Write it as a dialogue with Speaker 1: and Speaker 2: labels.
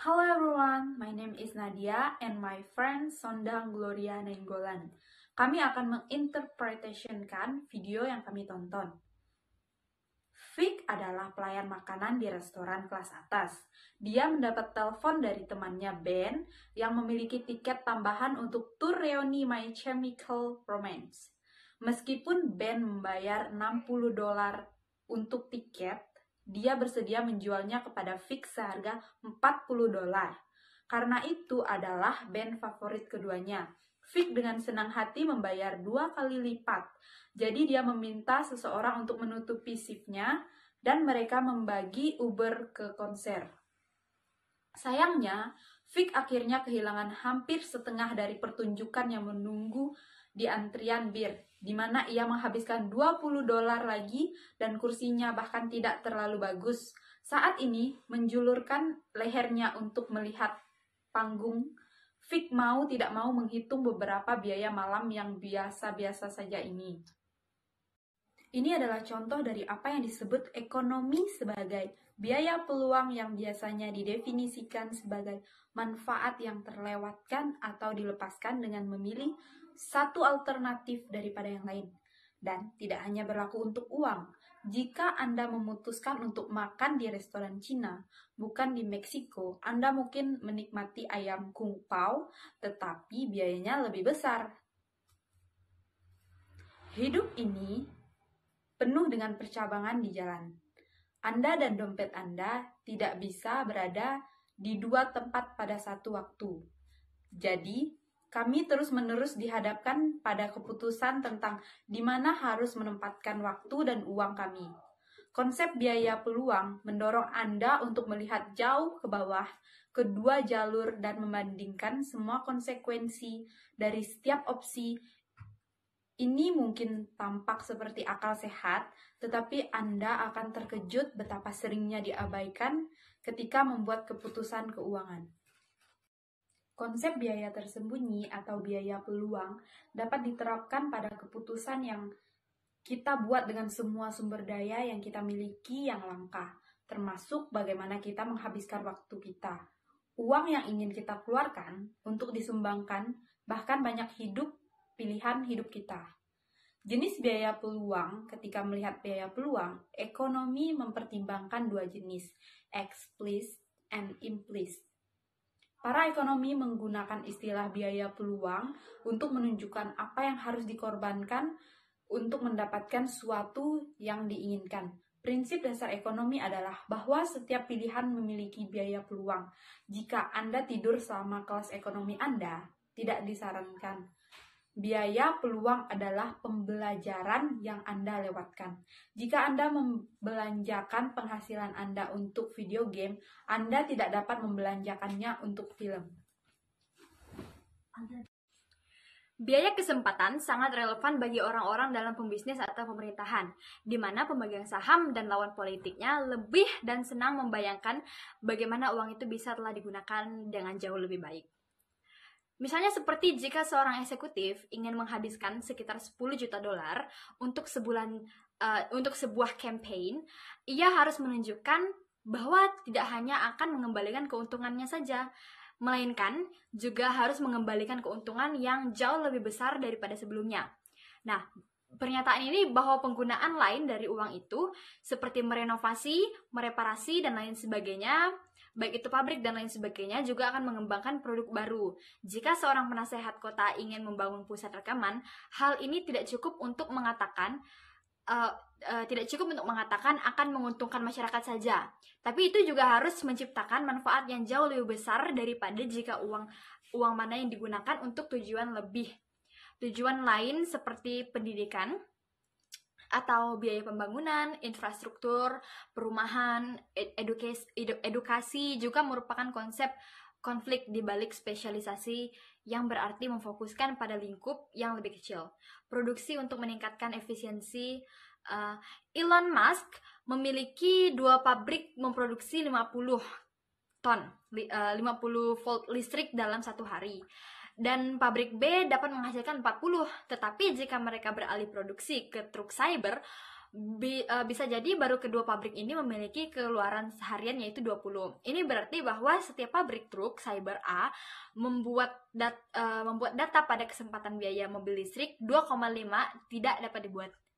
Speaker 1: Hello everyone, my name is Nadia and my friend Sondang Gloria Nenggolan. Kami akan menginterpretasikan video yang kami tonton. Vic adalah pelayan makanan di restoran kelas atas. Dia mendapat telepon dari temannya Ben yang memiliki tiket tambahan untuk tur reuni My Chemical Romance. Meskipun Ben membayar 60 dolar untuk tiket, dia bersedia menjualnya kepada Vick seharga 40 dolar. Karena itu adalah band favorit keduanya. Vick dengan senang hati membayar dua kali lipat. Jadi dia meminta seseorang untuk menutupi shiftnya dan mereka membagi Uber ke konser. Sayangnya, Vick akhirnya kehilangan hampir setengah dari pertunjukan yang menunggu di antrian bir, di mana ia menghabiskan 20 dolar lagi dan kursinya bahkan tidak terlalu bagus. Saat ini menjulurkan lehernya untuk melihat panggung. Fik mau tidak mau menghitung beberapa biaya malam yang biasa-biasa saja ini. Ini adalah contoh dari apa yang disebut ekonomi sebagai biaya peluang yang biasanya didefinisikan sebagai manfaat yang terlewatkan atau dilepaskan dengan memilih satu alternatif daripada yang lain. Dan tidak hanya berlaku untuk uang. Jika Anda memutuskan untuk makan di restoran Cina, bukan di Meksiko, Anda mungkin menikmati ayam kung pao, tetapi biayanya lebih besar. Hidup ini penuh dengan percabangan di jalan. Anda dan dompet Anda tidak bisa berada di dua tempat pada satu waktu. Jadi, kami terus-menerus dihadapkan pada keputusan tentang di mana harus menempatkan waktu dan uang kami. Konsep biaya peluang mendorong Anda untuk melihat jauh ke bawah kedua jalur dan membandingkan semua konsekuensi dari setiap opsi ini mungkin tampak seperti akal sehat, tetapi Anda akan terkejut betapa seringnya diabaikan ketika membuat keputusan keuangan. Konsep biaya tersembunyi atau biaya peluang dapat diterapkan pada keputusan yang kita buat dengan semua sumber daya yang kita miliki yang langka, termasuk bagaimana kita menghabiskan waktu kita. Uang yang ingin kita keluarkan untuk disumbangkan, bahkan banyak hidup pilihan hidup kita. Jenis biaya peluang, ketika melihat biaya peluang, ekonomi mempertimbangkan dua jenis, explicit and implicit. Para ekonomi menggunakan istilah biaya peluang untuk menunjukkan apa yang harus dikorbankan untuk mendapatkan suatu yang diinginkan. Prinsip dasar ekonomi adalah bahwa setiap pilihan memiliki biaya peluang. Jika Anda tidur selama kelas ekonomi Anda, tidak disarankan. Biaya peluang adalah pembelajaran yang Anda lewatkan. Jika Anda membelanjakan penghasilan Anda untuk video game, Anda tidak dapat membelanjakannya untuk film.
Speaker 2: Biaya kesempatan sangat relevan bagi orang-orang dalam pembisnis atau pemerintahan, di mana pemegang saham dan lawan politiknya lebih dan senang membayangkan bagaimana uang itu bisa telah digunakan dengan jauh lebih baik. Misalnya seperti jika seorang eksekutif ingin menghabiskan sekitar 10 juta dolar untuk sebulan uh, untuk sebuah campaign, ia harus menunjukkan bahwa tidak hanya akan mengembalikan keuntungannya saja, melainkan juga harus mengembalikan keuntungan yang jauh lebih besar daripada sebelumnya. Nah, Pernyataan ini bahwa penggunaan lain dari uang itu seperti merenovasi, mereparasi, dan lain sebagainya, baik itu pabrik dan lain sebagainya juga akan mengembangkan produk baru. Jika seorang penasehat kota ingin membangun pusat rekaman, hal ini tidak cukup untuk mengatakan uh, uh, tidak cukup untuk mengatakan akan menguntungkan masyarakat saja, tapi itu juga harus menciptakan manfaat yang jauh lebih besar daripada jika uang uang mana yang digunakan untuk tujuan lebih tujuan lain seperti pendidikan atau biaya pembangunan, infrastruktur, perumahan, e-, edukasi, edukasi juga merupakan konsep konflik di balik spesialisasi yang berarti memfokuskan pada lingkup yang lebih kecil. Produksi untuk meningkatkan efisiensi uh, Elon Musk memiliki dua pabrik memproduksi 50 ton 50 eh, volt listrik dalam satu hari dan pabrik B dapat menghasilkan 40. Tetapi jika mereka beralih produksi ke truk cyber, bi, uh, bisa jadi baru kedua pabrik ini memiliki keluaran seharian yaitu 20. Ini berarti bahwa setiap pabrik truk Cyber A membuat dat, uh, membuat data pada kesempatan biaya mobil listrik 2,5 tidak dapat dibuat